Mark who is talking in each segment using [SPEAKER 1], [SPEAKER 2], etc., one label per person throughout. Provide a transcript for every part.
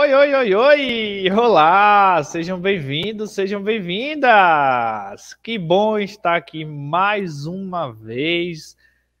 [SPEAKER 1] Oi, oi, oi, oi! Olá! Sejam bem-vindos, sejam bem-vindas! Que bom estar aqui mais uma vez.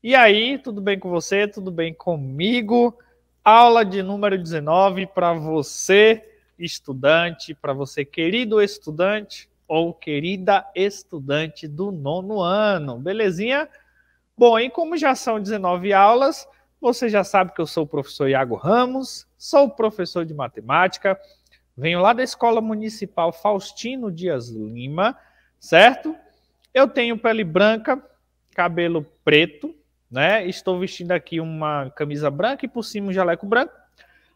[SPEAKER 1] E aí, tudo bem com você? Tudo bem comigo? Aula de número 19 para você, estudante, para você, querido estudante ou querida estudante do nono ano, belezinha? Bom, e como já são 19 aulas, você já sabe que eu sou o professor Iago Ramos, sou professor de matemática, venho lá da Escola Municipal Faustino Dias Lima, certo? Eu tenho pele branca, cabelo preto, né? Estou vestindo aqui uma camisa branca e por cima um jaleco branco.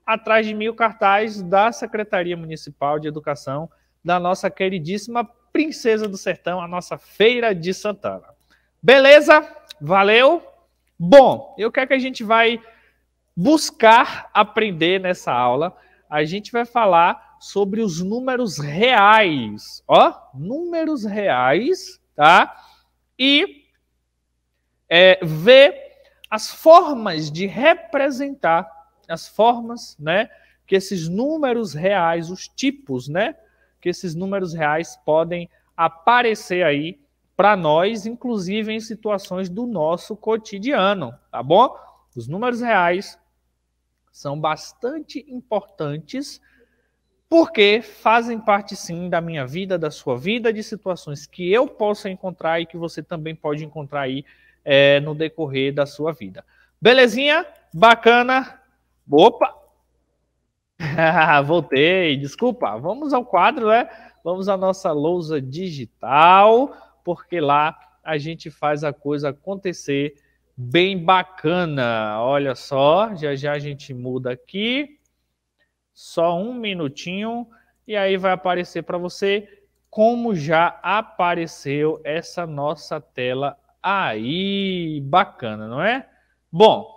[SPEAKER 1] Atrás de mim o cartaz da Secretaria Municipal de Educação da nossa queridíssima Princesa do Sertão, a nossa Feira de Santana. Beleza? Valeu! Bom, eu o que que a gente vai buscar aprender nessa aula? A gente vai falar sobre os números reais, ó, números reais, tá? E é, ver as formas de representar, as formas, né, que esses números reais, os tipos, né, que esses números reais podem aparecer aí para nós, inclusive em situações do nosso cotidiano, tá bom? Os números reais são bastante importantes porque fazem parte sim da minha vida, da sua vida, de situações que eu possa encontrar e que você também pode encontrar aí é, no decorrer da sua vida. Belezinha? Bacana? Opa! Voltei, desculpa. Vamos ao quadro, né? Vamos à nossa lousa digital porque lá a gente faz a coisa acontecer bem bacana. Olha só, já já a gente muda aqui. Só um minutinho e aí vai aparecer para você como já apareceu essa nossa tela aí. Bacana, não é? Bom,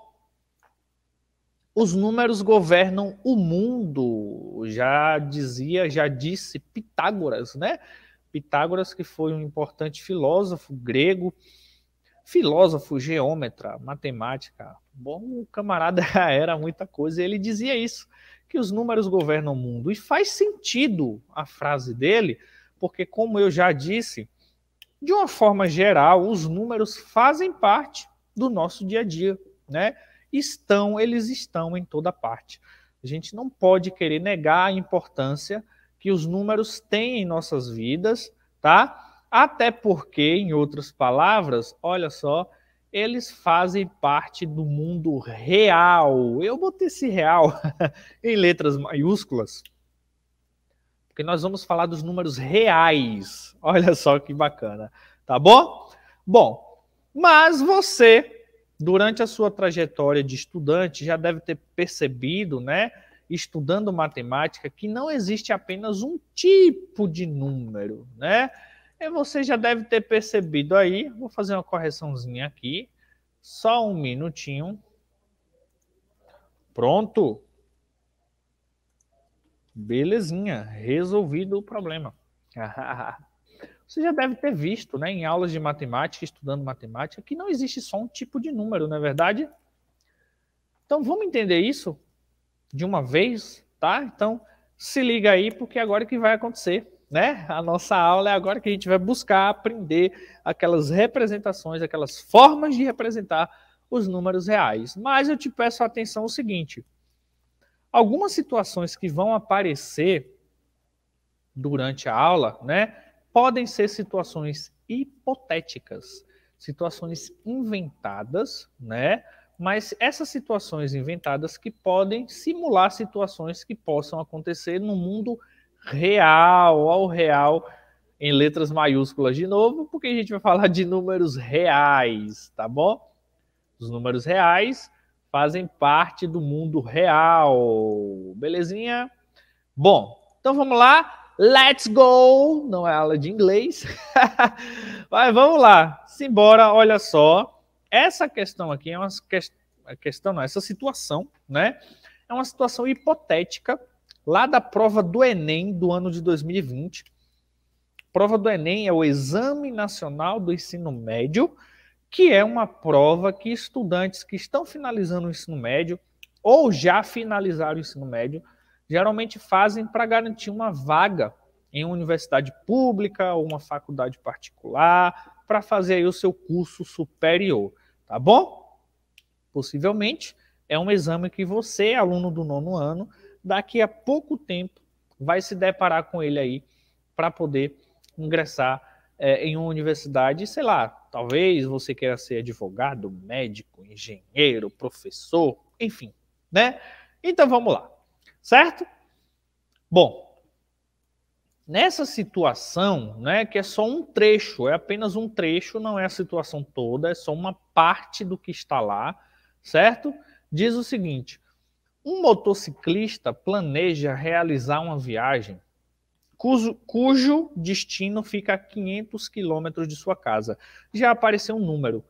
[SPEAKER 1] os números governam o mundo, já dizia, já disse Pitágoras, né? Pitágoras, que foi um importante filósofo grego, filósofo, geômetra, matemática. Bom, o camarada era muita coisa. E ele dizia isso, que os números governam o mundo. E faz sentido a frase dele, porque, como eu já disse, de uma forma geral, os números fazem parte do nosso dia a dia, né? Estão, eles estão em toda parte. A gente não pode querer negar a importância que os números têm em nossas vidas, tá? Até porque, em outras palavras, olha só, eles fazem parte do mundo real. Eu botei esse real em letras maiúsculas, porque nós vamos falar dos números reais. Olha só que bacana, tá bom? Bom, mas você, durante a sua trajetória de estudante, já deve ter percebido, né? estudando matemática que não existe apenas um tipo de número, né? E você já deve ter percebido aí, vou fazer uma correçãozinha aqui, só um minutinho. Pronto. Belezinha, resolvido o problema. Você já deve ter visto, né, em aulas de matemática, estudando matemática, que não existe só um tipo de número, não é verdade? Então vamos entender isso de uma vez, tá? Então se liga aí, porque agora é que vai acontecer, né? A nossa aula é agora que a gente vai buscar aprender aquelas representações, aquelas formas de representar os números reais. Mas eu te peço atenção o seguinte: algumas situações que vão aparecer durante a aula, né, podem ser situações hipotéticas, situações inventadas, né? mas essas situações inventadas que podem simular situações que possam acontecer no mundo real, ao real, em letras maiúsculas de novo, porque a gente vai falar de números reais, tá bom? Os números reais fazem parte do mundo real, belezinha? Bom, então vamos lá. Let's go! Não é aula de inglês. Mas vamos lá. Simbora, olha só. Essa questão aqui é uma que... questão, não, essa situação, né? É uma situação hipotética lá da prova do Enem do ano de 2020. Prova do Enem é o Exame Nacional do Ensino Médio, que é uma prova que estudantes que estão finalizando o ensino médio ou já finalizaram o ensino médio geralmente fazem para garantir uma vaga em uma universidade pública ou uma faculdade particular para fazer aí o seu curso superior, tá bom? Possivelmente é um exame que você, aluno do nono ano, daqui a pouco tempo vai se deparar com ele aí para poder ingressar é, em uma universidade, sei lá, talvez você queira ser advogado, médico, engenheiro, professor, enfim, né? Então vamos lá, certo? Bom, Nessa situação, né, que é só um trecho, é apenas um trecho, não é a situação toda, é só uma parte do que está lá, certo? Diz o seguinte: um motociclista planeja realizar uma viagem cujo, cujo destino fica a 500 quilômetros de sua casa. Já apareceu um número.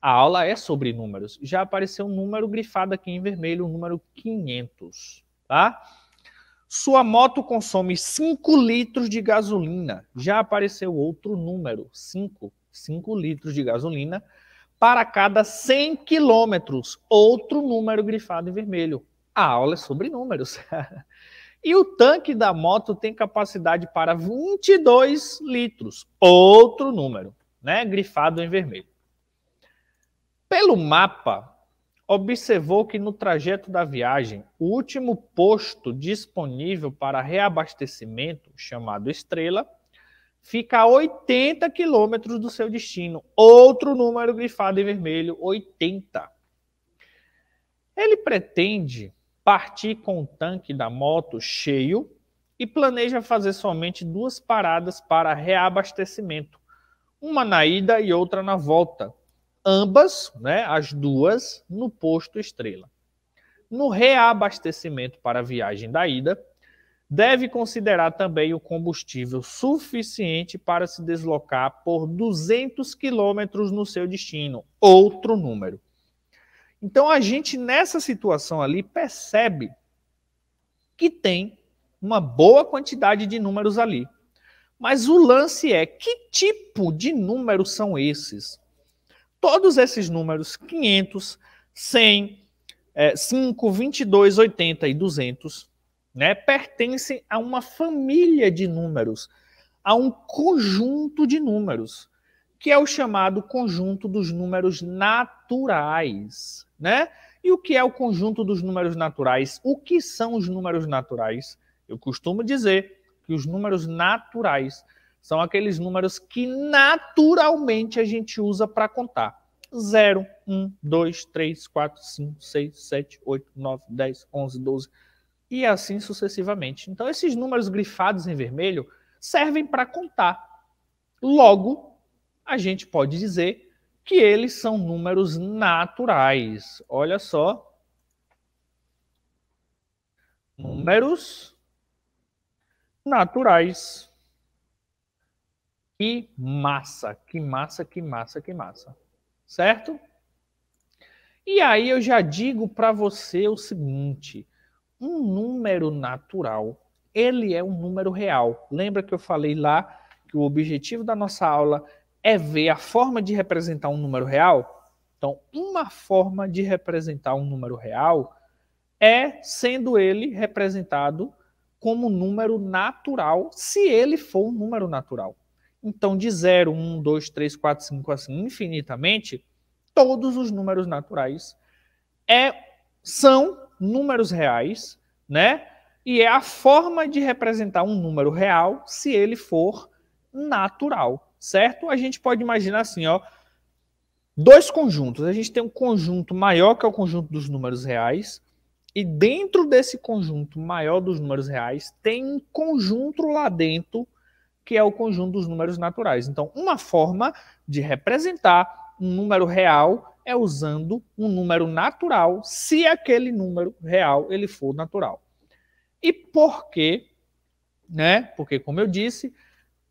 [SPEAKER 1] A aula é sobre números. Já apareceu um número grifado aqui em vermelho, o número 500, tá? Sua moto consome 5 litros de gasolina. Já apareceu outro número, 5, 5 litros de gasolina para cada 100 quilômetros. Outro número grifado em vermelho. A aula é sobre números. e o tanque da moto tem capacidade para 22 litros. Outro número, né, grifado em vermelho. Pelo mapa, observou que no trajeto da viagem, o último posto disponível para reabastecimento, chamado Estrela, fica a 80 quilômetros do seu destino. Outro número grifado em vermelho, 80. Ele pretende partir com o tanque da moto cheio e planeja fazer somente duas paradas para reabastecimento, uma na ida e outra na volta ambas, né, as duas, no posto Estrela. No reabastecimento para a viagem da ida, deve considerar também o combustível suficiente para se deslocar por 200 quilômetros no seu destino, outro número. Então a gente nessa situação ali percebe que tem uma boa quantidade de números ali. Mas o lance é que tipo de números são esses? Todos esses números, 500, 100, é, 5, 22, 80 e 200, né, pertencem a uma família de números, a um conjunto de números, que é o chamado conjunto dos números naturais, né? E o que é o conjunto dos números naturais? O que são os números naturais? Eu costumo dizer que os números naturais são aqueles números que naturalmente a gente usa para contar. 0, 1, 2, 3, 4, 5, 6, 7, 8, 9, 10, 11, 12 e assim sucessivamente. Então, esses números grifados em vermelho servem para contar. Logo, a gente pode dizer que eles são números naturais. Olha só. Números naturais. Que massa, que massa, que massa, que massa. Certo? E aí eu já digo para você o seguinte: um número natural, ele é um número real. Lembra que eu falei lá que o objetivo da nossa aula é ver a forma de representar um número real? Então, uma forma de representar um número real é sendo ele representado como número natural, se ele for um número natural. Então, de 0, 1, 2, 3, 4, 5, assim, infinitamente, todos os números naturais é, são números reais, né? E é a forma de representar um número real se ele for natural, certo? A gente pode imaginar assim, ó, dois conjuntos. A gente tem um conjunto maior que é o conjunto dos números reais, e dentro desse conjunto maior dos números reais tem um conjunto lá dentro que é o conjunto dos números naturais. Então, uma forma de representar um número real é usando um número natural, se aquele número real ele for natural. E por quê? Né? Porque, como eu disse,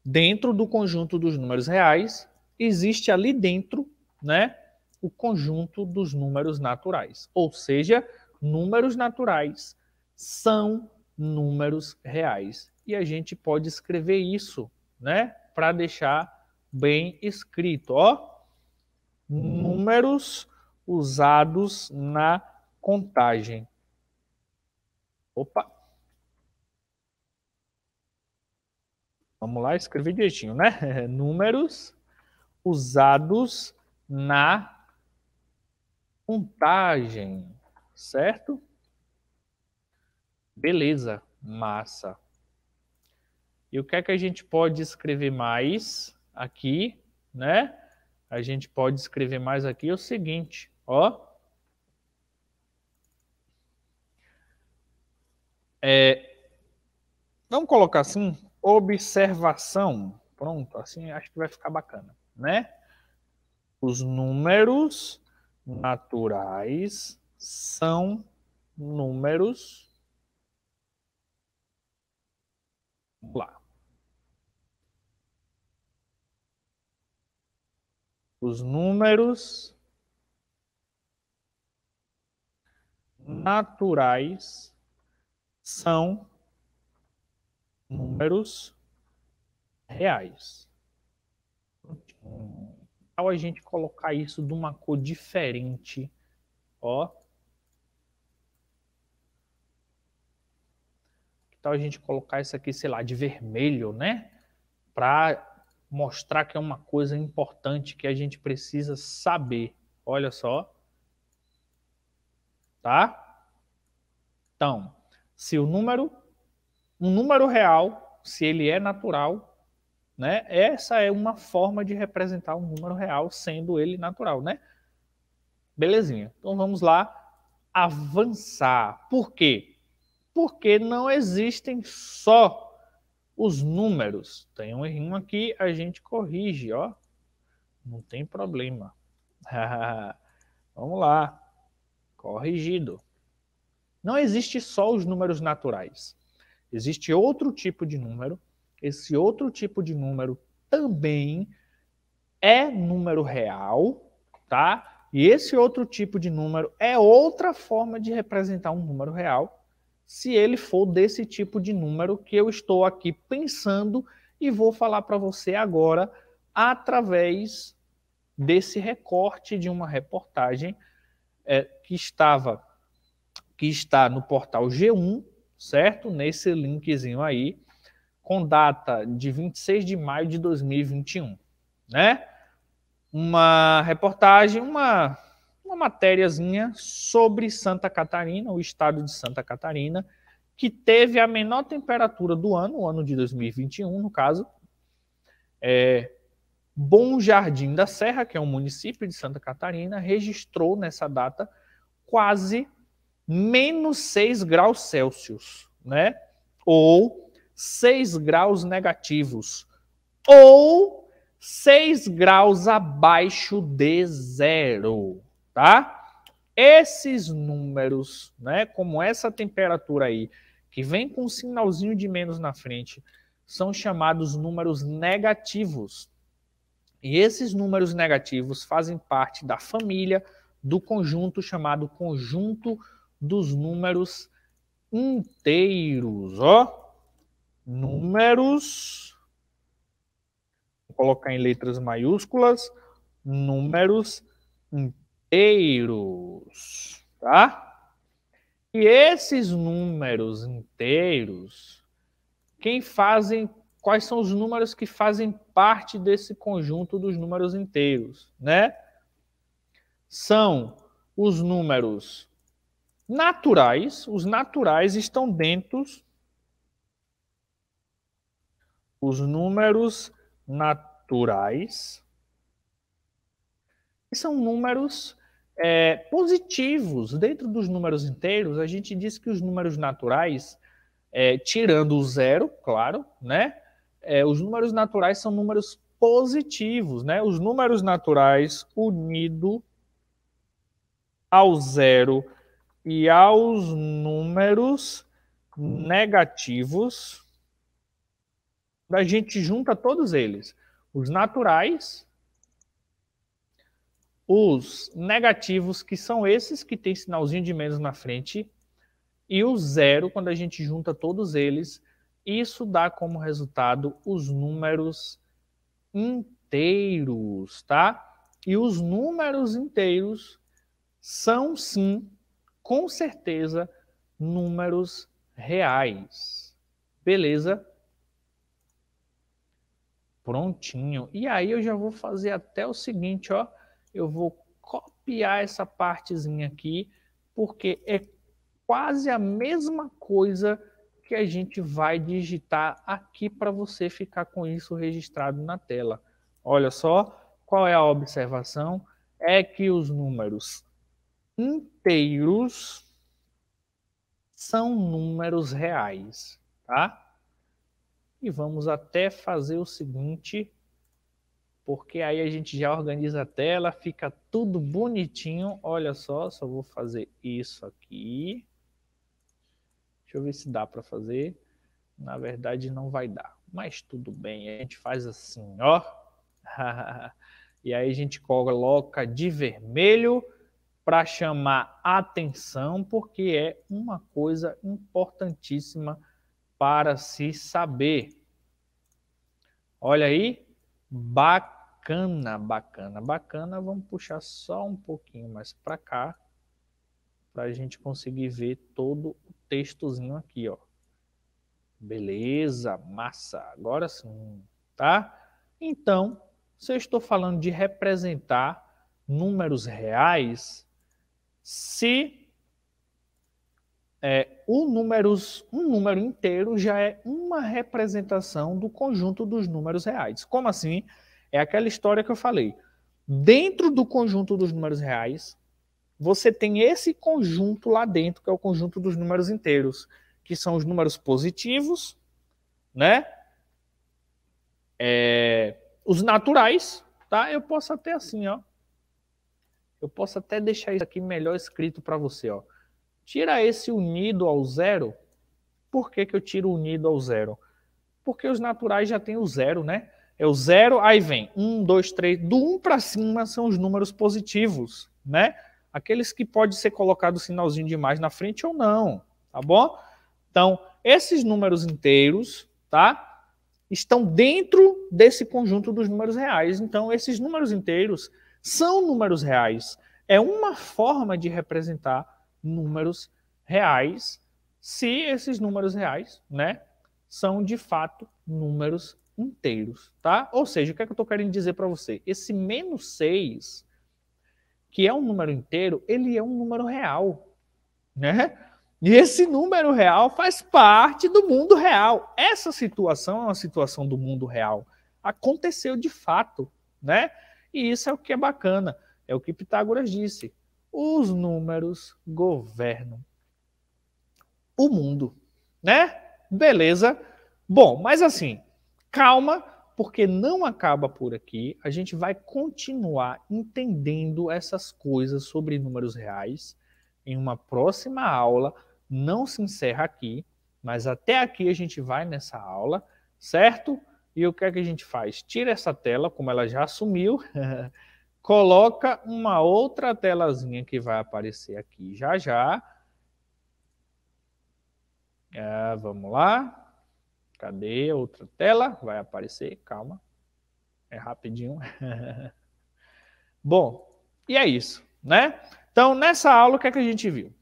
[SPEAKER 1] dentro do conjunto dos números reais, existe ali dentro né, o conjunto dos números naturais. Ou seja, números naturais são números reais e a gente pode escrever isso, né? Para deixar bem escrito, ó. Números usados na contagem. Opa. Vamos lá, escrever direitinho, né? Números usados na contagem, certo? Beleza, massa. E o que é que a gente pode escrever mais aqui, né? A gente pode escrever mais aqui é o seguinte, ó. É, vamos colocar assim, observação. Pronto, assim acho que vai ficar bacana, né? Os números naturais são números. Vamos lá. os números naturais são números reais. Então, a gente colocar isso de uma cor diferente, ó. Que tal a gente colocar isso aqui, sei lá, de vermelho, né? Para mostrar que é uma coisa importante que a gente precisa saber. Olha só. Tá? Então, se o número, um número real, se ele é natural, né? Essa é uma forma de representar um número real sendo ele natural, né? Belezinha. Então vamos lá avançar. Por quê? Porque não existem só os números. Tem um errinho aqui, a gente corrige, ó. Não tem problema. Vamos lá. Corrigido. Não existe só os números naturais. Existe outro tipo de número. Esse outro tipo de número também é número real, tá? E esse outro tipo de número é outra forma de representar um número real se ele for desse tipo de número que eu estou aqui pensando e vou falar para você agora através desse recorte de uma reportagem é, que estava que está no portal G1, certo? Nesse linkzinho aí, com data de 26 de maio de 2021, né? Uma reportagem, uma uma matériazinha sobre Santa Catarina, o estado de Santa Catarina, que teve a menor temperatura do ano, o ano de 2021, no caso. É, Bom Jardim da Serra, que é um município de Santa Catarina, registrou nessa data quase menos 6 graus Celsius, né? Ou 6 graus negativos, ou 6 graus abaixo de zero tá? Esses números, né, como essa temperatura aí, que vem com um sinalzinho de menos na frente, são chamados números negativos. E esses números negativos fazem parte da família do conjunto chamado conjunto dos números inteiros, ó. Números vou colocar em letras maiúsculas, números inteiros inteiros, tá? E esses números inteiros, quem fazem, quais são os números que fazem parte desse conjunto dos números inteiros, né? São os números naturais, os naturais estão dentro os números naturais, E são números é, positivos. Dentro dos números inteiros, a gente diz que os números naturais, é, tirando o zero, claro, né? É, os números naturais são números positivos, né? Os números naturais unido ao zero e aos números negativos, a gente junta todos eles. Os naturais os negativos, que são esses que tem sinalzinho de menos na frente, e o zero, quando a gente junta todos eles, isso dá como resultado os números inteiros, tá? E os números inteiros são sim, com certeza, números reais. Beleza? Prontinho. E aí eu já vou fazer até o seguinte, ó eu vou copiar essa partezinha aqui, porque é quase a mesma coisa que a gente vai digitar aqui para você ficar com isso registrado na tela. Olha só qual é a observação: é que os números inteiros são números reais, tá? E vamos até fazer o seguinte porque aí a gente já organiza a tela, fica tudo bonitinho. Olha só, só vou fazer isso aqui. Deixa eu ver se dá para fazer. Na verdade, não vai dar, mas tudo bem. A gente faz assim, ó. e aí a gente coloca de vermelho para chamar atenção, porque é uma coisa importantíssima para se saber. Olha aí, bacana bacana, bacana, bacana, vamos puxar só um pouquinho mais para cá, para a gente conseguir ver todo o textozinho aqui, ó. Beleza, massa, agora sim, tá? Então, se eu estou falando de representar números reais, se é, o números, um número inteiro já é uma representação do conjunto dos números reais. Como assim? É aquela história que eu falei. Dentro do conjunto dos números reais, você tem esse conjunto lá dentro, que é o conjunto dos números inteiros, que são os números positivos, né? É, os naturais, tá? Eu posso até assim, ó. Eu posso até deixar isso aqui melhor escrito para você, ó. Tira esse unido ao zero. Por que, que eu tiro unido ao zero? Porque os naturais já têm o zero, né? É o zero, aí vem um, dois, três. Do um para cima são os números positivos, né? Aqueles que pode ser colocado o sinalzinho de mais na frente ou não, tá bom? Então, esses números inteiros, tá? Estão dentro desse conjunto dos números reais. Então, esses números inteiros são números reais. É uma forma de representar números reais, se esses números reais, né, são de fato números inteiros, tá? Ou seja, o que é que eu estou querendo dizer para você? Esse menos 6, que é um número inteiro, ele é um número real, né? E esse número real faz parte do mundo real. Essa situação é uma situação do mundo real. Aconteceu de fato, né? E isso é o que é bacana, é o que Pitágoras disse. Os números governam o mundo, né? Beleza? Bom, mas assim, Calma, porque não acaba por aqui. A gente vai continuar entendendo essas coisas sobre números reais em uma próxima aula. Não se encerra aqui, mas até aqui a gente vai nessa aula, certo? E o que é que a gente faz? Tira essa tela, como ela já sumiu, coloca uma outra telazinha que vai aparecer aqui já já. É, vamos lá. Cadê outra tela? Vai aparecer, calma. É rapidinho. Bom, e é isso, né? Então, nessa aula, o que, é que a gente viu?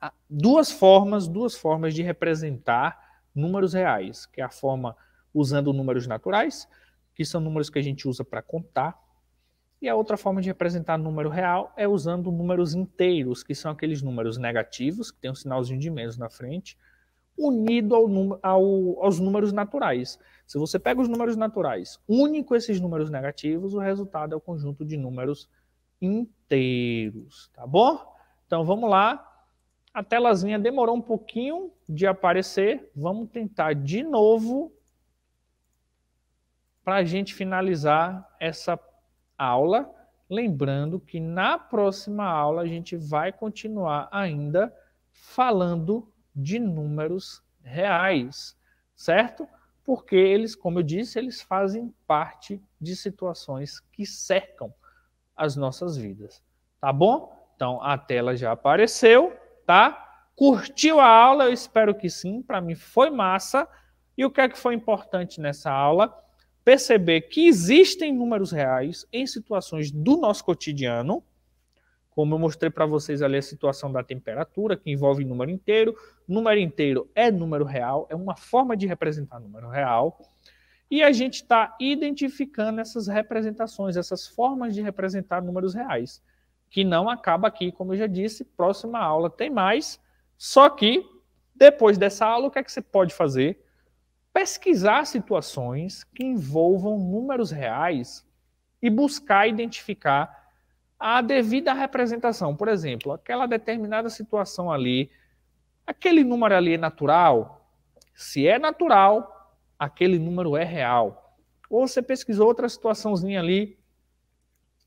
[SPEAKER 1] Ah, duas formas, duas formas de representar números reais, que é a forma usando números naturais, que são números que a gente usa para contar, e a outra forma de representar número real é usando números inteiros, que são aqueles números negativos, que tem um sinalzinho de menos na frente, unido ao, ao, aos números naturais. Se você pega os números naturais, une com esses números negativos, o resultado é o conjunto de números inteiros, tá bom? Então vamos lá. A telazinha demorou um pouquinho de aparecer. Vamos tentar de novo para a gente finalizar essa aula. Lembrando que na próxima aula a gente vai continuar ainda falando de números reais, certo? Porque eles, como eu disse, eles fazem parte de situações que cercam as nossas vidas, tá bom? Então a tela já apareceu, tá? Curtiu a aula? Eu espero que sim, para mim foi massa. E o que é que foi importante nessa aula? Perceber que existem números reais em situações do nosso cotidiano, como eu mostrei para vocês ali a situação da temperatura, que envolve número inteiro. Número inteiro é número real, é uma forma de representar número real. E a gente está identificando essas representações, essas formas de representar números reais, que não acaba aqui, como eu já disse. Próxima aula tem mais. Só que, depois dessa aula, o que é que você pode fazer? Pesquisar situações que envolvam números reais e buscar identificar a devida representação. Por exemplo, aquela determinada situação ali, aquele número ali é natural. Se é natural, aquele número é real. Ou você pesquisou outra situaçãozinha ali,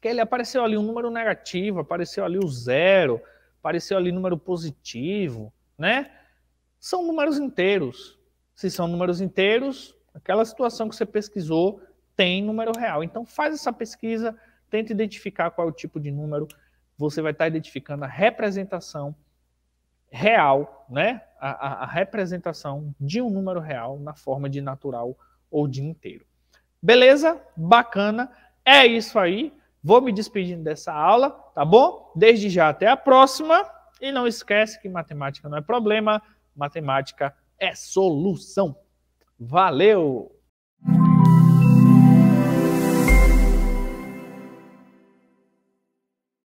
[SPEAKER 1] que ele apareceu ali um número negativo, apareceu ali o zero, apareceu ali número positivo, né? São números inteiros. Se são números inteiros, aquela situação que você pesquisou tem número real. Então faz essa pesquisa Tenta identificar qual é o tipo de número. Você vai estar identificando a representação real, né? A, a, a representação de um número real na forma de natural ou de inteiro. Beleza? Bacana. É isso aí. Vou me despedindo dessa aula, tá bom? Desde já até a próxima. E não esquece que matemática não é problema, matemática é solução. Valeu!